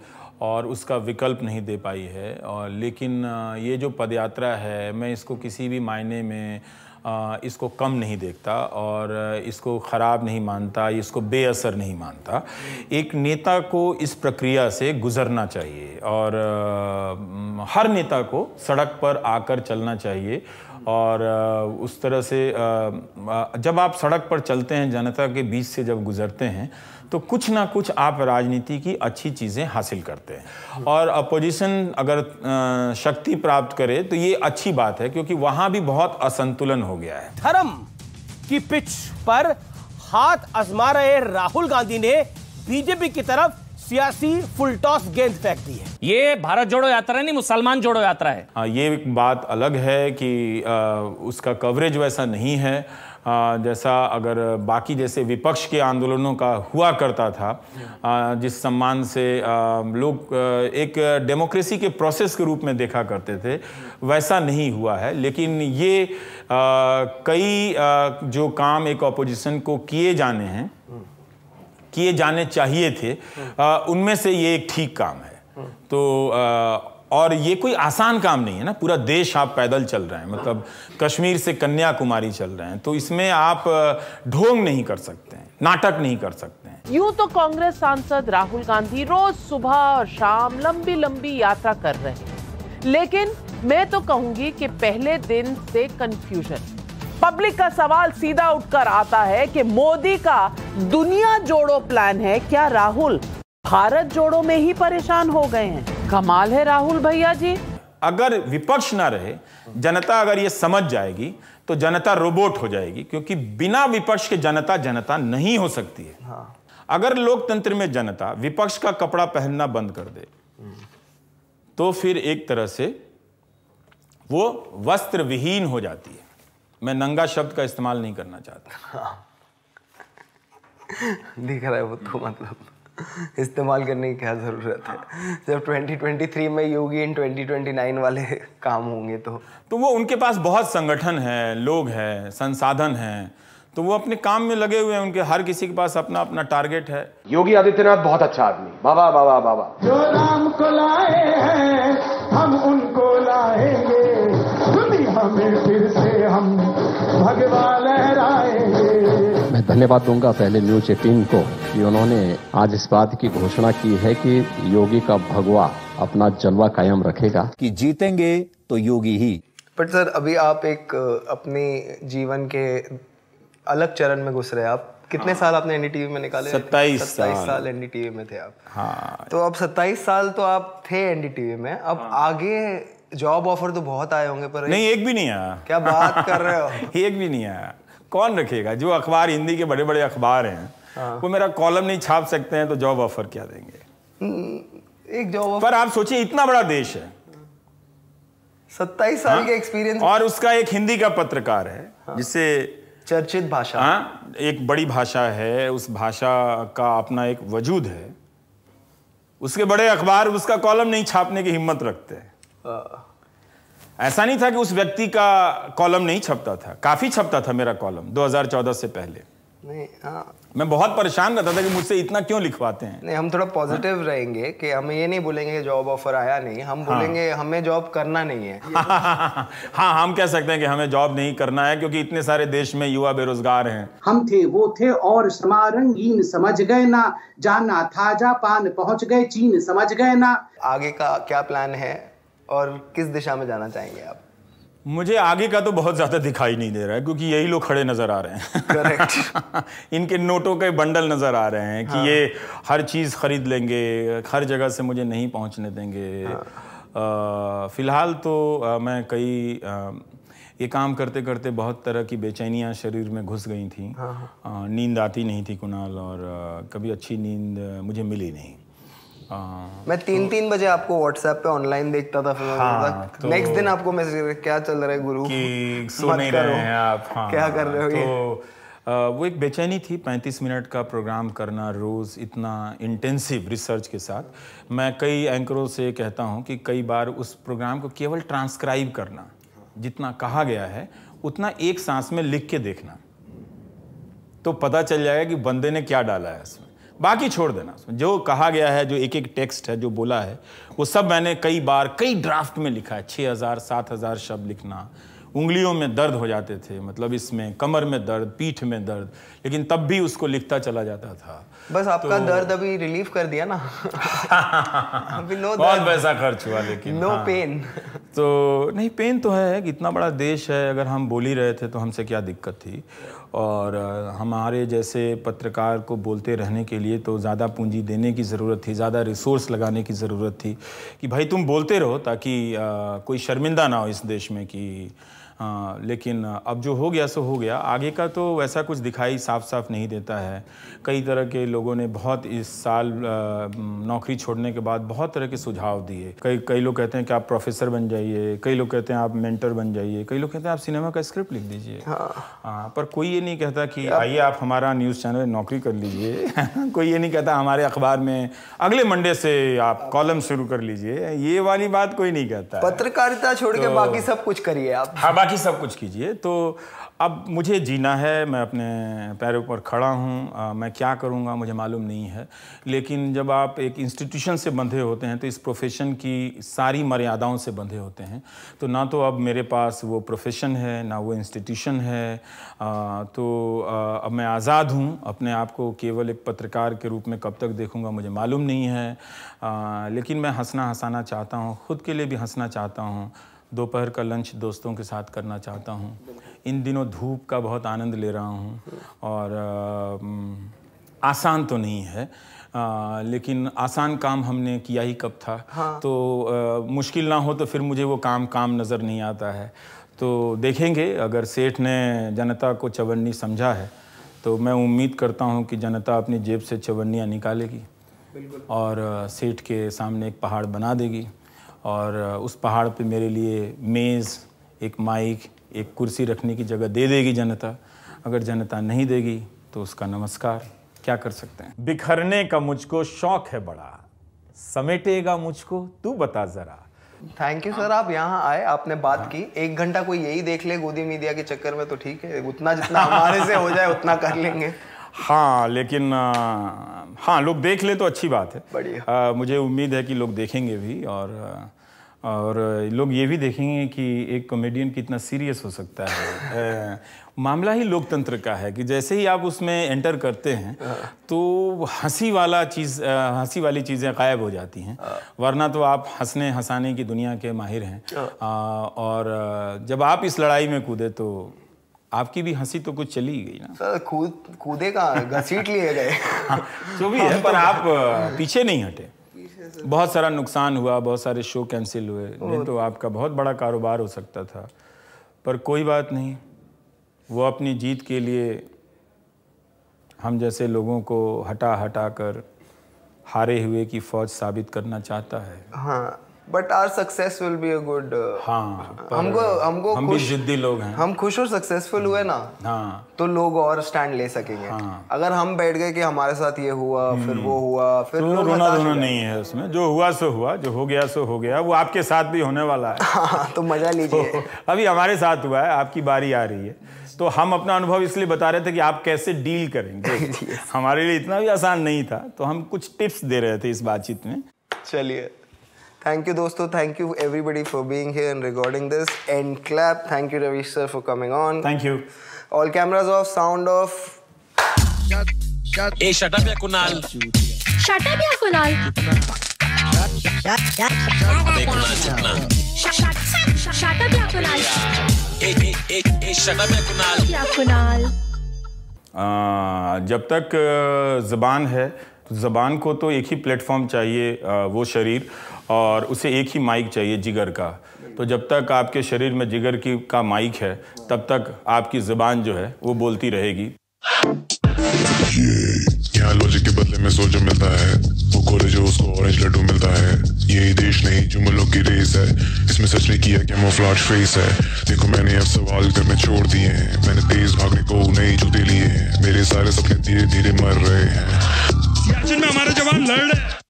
और उसका विकल्प नहीं दे पाई है और लेकिन ये जो पदयात्रा है मैं इसको किसी भी मायने में इसको कम नहीं देखता और इसको ख़राब नहीं मानता इसको बेअसर नहीं मानता एक नेता को इस प्रक्रिया से गुजरना चाहिए और हर नेता को सड़क पर आकर चलना चाहिए और उस तरह से जब आप सड़क पर चलते हैं जनता के बीच से जब गुजरते हैं तो कुछ ना कुछ आप राजनीति की अच्छी चीज़ें हासिल करते हैं और अपोजिशन अगर शक्ति प्राप्त करे तो ये अच्छी बात है क्योंकि वहाँ भी बहुत असंतुलन हो गया है धर्म की पिच पर हाथ आजमा रहे राहुल गांधी ने बीजेपी की तरफ सियासी फुल टॉस गेंद फेंक दी है ये भारत जोड़ो यात्रा नहीं मुसलमान जोड़ो यात्रा है हाँ ये बात अलग है कि आ, उसका कवरेज वैसा नहीं है जैसा अगर बाकी जैसे विपक्ष के आंदोलनों का हुआ करता था जिस सम्मान से लोग एक डेमोक्रेसी के प्रोसेस के रूप में देखा करते थे वैसा नहीं हुआ है लेकिन ये कई जो काम एक ऑपोजिशन को किए जाने हैं किए जाने चाहिए थे उनमें से ये एक ठीक काम है तो और ये कोई आसान काम नहीं है ना पूरा देश आप पैदल चल रहे हैं मतलब कश्मीर से कन्याकुमारी चल रहे हैं तो इसमें आप ढोंग नहीं कर सकते हैं नाटक नहीं कर सकते हैं यूं तो कांग्रेस सांसद राहुल गांधी रोज सुबह और शाम लंबी लंबी यात्रा कर रहे हैं लेकिन मैं तो कहूंगी कि पहले दिन से कंफ्यूजन पब्लिक का सवाल सीधा उठकर आता है कि मोदी का दुनिया जोड़ो प्लान है क्या राहुल भारत जोड़ो में ही परेशान हो गए हैं कमाल है राहुल भैया जी अगर विपक्ष ना रहे जनता अगर ये समझ जाएगी तो जनता रोबोट हो जाएगी क्योंकि बिना विपक्ष के जनता जनता नहीं हो सकती है हाँ। अगर लोकतंत्र में जनता विपक्ष का कपड़ा पहनना बंद कर दे तो फिर एक तरह से वो वस्त्र विहीन हो जाती है मैं नंगा शब्द का इस्तेमाल नहीं करना चाहता हाँ। दिख रहा है वो तो मतलब इस्तेमाल करने की क्या ज़रूरत है जब 2023 में योगी इन 2029 वाले काम होंगे तो तो वो उनके पास बहुत संगठन है लोग है संसाधन है तो वो अपने काम में लगे हुए हैं उनके हर किसी के पास अपना अपना टारगेट है योगी आदित्यनाथ बहुत अच्छा आदमी बाबा बाबा बाबा जो नाम को लाए हैं हम उनको लाएंगे हमें फिर से हम भगवान लहराएंगे धन्यवाद दूंगा पहले न्यूज एटीन को कि उन्होंने आज इस बात की घोषणा की है कि योगी का भगवा अपना जलवा कायम रखेगा कि जीतेंगे तो योगी ही बट सर अभी आप एक अपने जीवन के अलग चरण में घुस रहे आप कितने हाँ। साल आपने एनडीटीवी में निकाले सत्ताईस सत्ताईस साल, साल एनडीटीवी में थे आप हाँ तो अब सत्ताईस साल तो आप थे एनडीटीवी में अब हाँ। आगे जॉब ऑफर तो बहुत आए होंगे पर नहीं एक भी नहीं आया क्या बात कर रहे हो एक भी नहीं आया कौन रखेगा जो अखबार हिंदी के बड़े बड़े अखबार हैं हाँ। वो मेरा कॉलम नहीं छाप सकते हैं तो जॉब ऑफर क्या देंगे हम्म, एक जॉब पर आप सोचिए इतना बड़ा देश है सत्ताईस साल हाँ? के एक्सपीरियंस और उसका एक हिंदी का पत्रकार है हाँ। जिसे चर्चित भाषा हाँ एक बड़ी भाषा है उस भाषा का अपना एक वजूद है उसके बड़े अखबार उसका कॉलम नहीं छापने की हिम्मत रखते हैं हाँ। ऐसा नहीं था कि उस व्यक्ति का कॉलम नहीं छपता था काफ़ी छपता था मेरा कॉलम 2014 से पहले नहीं आ, हाँ। मैं बहुत परेशान रहता था कि मुझसे इतना क्यों लिखवाते हैं नहीं हम थोड़ा पॉजिटिव हाँ? रहेंगे कि हम ये नहीं बोलेंगे जॉब ऑफर आया नहीं हम हाँ? हमें जॉब करना नहीं है हाँ, हाँ हम कह सकते हैं कि हमें जॉब नहीं करना है क्योंकि इतने सारे देश में युवा बेरोजगार हैं हम थे वो थे और समारंगीन समझ गए ना जाना था जापान पहुंच गए चीन समझ गए ना आगे का क्या प्लान है और किस दिशा में जाना चाहेंगे आप मुझे आगे का तो बहुत ज़्यादा दिखाई नहीं दे रहा है क्योंकि यही लोग खड़े नज़र आ रहे हैं करेक्ट इनके नोटों के बंडल नज़र आ रहे हैं कि हाँ। ये हर चीज़ खरीद लेंगे हर जगह से मुझे नहीं पहुंचने देंगे हाँ। फिलहाल तो आ, मैं कई ये काम करते करते बहुत तरह की बेचैनियाँ शरीर में घुस गई थी हाँ। नींद आती नहीं थी कुणाल और कभी अच्छी नींद मुझे मिली नहीं हाँ, मैं तीन तो, तीन बजे आपको व्हाट्सएप पे ऑनलाइन देखता था हाँ, तो, नेक्स्ट दिन आपको मैसेज क्या चल रहा है गुरु कि सो नहीं रहे हैं आप हाँ, क्या कर रहे हो तो, वो एक बेचैनी थी 35 मिनट का प्रोग्राम करना रोज़ इतना इंटेंसिव रिसर्च के साथ मैं कई एंकरों से कहता हूँ कि कई बार उस प्रोग्राम को केवल ट्रांसक्राइब करना जितना कहा गया है उतना एक सांस में लिख के देखना तो पता चल जाएगा कि बंदे ने क्या डाला है इसमें बाकी छोड़ देना जो कहा गया है जो एक एक टेक्स्ट है जो बोला है वो सब मैंने कई बार कई ड्राफ्ट में लिखा है छः हज़ार सात हज़ार शब्द लिखना उंगलियों में दर्द हो जाते थे मतलब इसमें कमर में दर्द पीठ में दर्द लेकिन तब भी उसको लिखता चला जाता था बस आपका तो... दर्द अभी रिलीफ कर दिया ना अभी नो बहुत पैसा खर्च हुआ लेकिन नो पेन हाँ। तो नहीं पेन तो है इतना बड़ा देश है अगर हम बोल ही रहे थे तो हमसे क्या दिक्कत थी और हमारे जैसे पत्रकार को बोलते रहने के लिए तो ज़्यादा पूंजी देने की ज़रूरत थी ज़्यादा रिसोर्स लगाने की ज़रूरत थी कि भाई तुम बोलते रहो ताकि आ, कोई शर्मिंदा ना हो इस देश में कि आ, लेकिन अब जो हो गया सो हो गया आगे का तो वैसा कुछ दिखाई साफ साफ नहीं देता है कई तरह के लोगों ने बहुत इस साल आ, नौकरी छोड़ने के बाद बहुत तरह के सुझाव दिए कई कई लोग कहते हैं कि आप प्रोफेसर बन जाइए कई लोग कहते हैं आप मेंटर बन जाइए कई लोग कहते हैं आप सिनेमा का स्क्रिप्ट लिख दीजिए हाँ पर कोई ये नहीं कहता कि आइए आप हमारा न्यूज़ चैनल नौकरी कर लीजिए कोई ये नहीं कहता हमारे अखबार में अगले मंडे से आप कॉलम शुरू कर लीजिए ये वाली बात कोई नहीं कहता पत्रकारिता छोड़ के तो बाकी सब कुछ करिए आप हाँ, बाकी सब कुछ कीजिए तो अब मुझे जीना है मैं अपने पैरों पर खड़ा हूँ मैं क्या करूँगा मुझे मालूम नहीं है लेकिन जब आप एक इंस्टीट्यूशन से बंधे होते हैं तो इस प्रोफेशन की सारी मर्यादाओं से बंधे होते हैं तो ना तो अब मेरे पास वो प्रोफेशन है ना वो इंस्टीट्यूशन है आ, तो आ, अब मैं आज़ाद हूँ अपने आप को केवल एक पत्रकार के रूप में कब तक देखूँगा मुझे मालूम नहीं है आ, लेकिन मैं हंसना हंसाना चाहता हूँ ख़ुद के लिए भी हंसना चाहता हूँ दोपहर का लंच दोस्तों के साथ करना चाहता हूँ इन दिनों धूप का बहुत आनंद ले रहा हूँ और आ, आसान तो नहीं है आ, लेकिन आसान काम हमने किया ही कब था हाँ। तो आ, मुश्किल ना हो तो फिर मुझे वो काम काम नज़र नहीं आता है तो देखेंगे अगर सेठ ने जनता को चवन्नी समझा है तो मैं उम्मीद करता हूँ कि जनता अपनी जेब से चवन्नियाँ निकालेगी और सेठ के सामने एक पहाड़ बना देगी और उस पहाड़ पे मेरे लिए मेज़ एक माइक एक कुर्सी रखने की जगह दे देगी जनता अगर जनता नहीं देगी तो उसका नमस्कार क्या कर सकते हैं बिखरने का मुझको शौक है बड़ा समेटेगा मुझको तू बता ज़रा थैंक यू सर आप यहाँ आए आपने बात की एक घंटा कोई यही देख ले गोदी मीडिया के चक्कर में तो ठीक है उतना जितना हमारे से हो जाए उतना कर लेंगे हाँ लेकिन हाँ लोग देख ले तो अच्छी बात है बढ़िया मुझे उम्मीद है कि लोग देखेंगे भी और और लोग ये भी देखेंगे कि एक कॉमेडियन कितना सीरियस हो सकता है मामला ही लोकतंत्र का है कि जैसे ही आप उसमें एंटर करते हैं हाँ। तो हंसी वाला चीज़ हंसी वाली चीज़ें गायब हो जाती हैं हाँ। वरना तो आप हंसने हंसाने की दुनिया के माहिर हैं हाँ। और जब आप इस लड़ाई में कूदे तो आपकी भी हंसी तो कुछ चली गई ना सर खुद खुदे का घसीट लिए गए जो भी है पर आप तो पीछे नहीं हटे बहुत सारा नुकसान हुआ बहुत सारे शो कैंसिल हुए नहीं तो आपका बहुत बड़ा कारोबार हो सकता था पर कोई बात नहीं वो अपनी जीत के लिए हम जैसे लोगों को हटा हटा कर हारे हुए की फौज साबित करना चाहता है हाँ but our success will be a good हमको हमको हम भी जिद्दी लोग हैं हम खुश और सक्सेसफुल हुए ना हाँ. तो लोग और स्टैंड ले सकेंगे हाँ. अगर हम बैठ गए कि हमारे साथ ये हुआ हम्म। फिर वो हुआ फिर तो रोना रोना नहीं है उसमें जो हुआ सो हुआ जो हो गया सो हो गया वो आपके साथ भी होने वाला है हाँ, तो मजा तो लीजिए तो, अभी हमारे साथ हुआ है आपकी बारी आ रही है तो हम अपना अनुभव इसलिए बता रहे थे कि आप कैसे डील करेंगे हमारे लिए इतना भी आसान नहीं था तो हम कुछ टिप्स दे रहे थे इस बातचीत में चलिए थैंक यू दोस्तों thank you everybody for being here and recording this and clap thank you Ravi sir for coming on thank you all cameras off sound off जब तक uh, जबान है जबान को तो एक ही प्लेटफॉर्म चाहिए uh, वो शरीर और उसे एक ही माइक चाहिए जिगर का तो जब तक आपके शरीर में जिगर की का माइक है तब तक आपकी ज़ुबान जो है वो बोलती रहेगी यहाँ लॉजिक के बदले में सोचो मिलता है वो खोले जो उसको ऑरेंज लड्डू मिलता है यही देश नहीं जुमलों की रेस है इसमें सच ने किया कैमोफ्लाज फेस है देखो मैंने अब सवाल करने छोड़ दिए हैं मैंने तेज भागने को नहीं जूते लिए हैं मेरे सारे सपने धीरे धीरे मर रहे हैं हमारे जवान लड़ रहे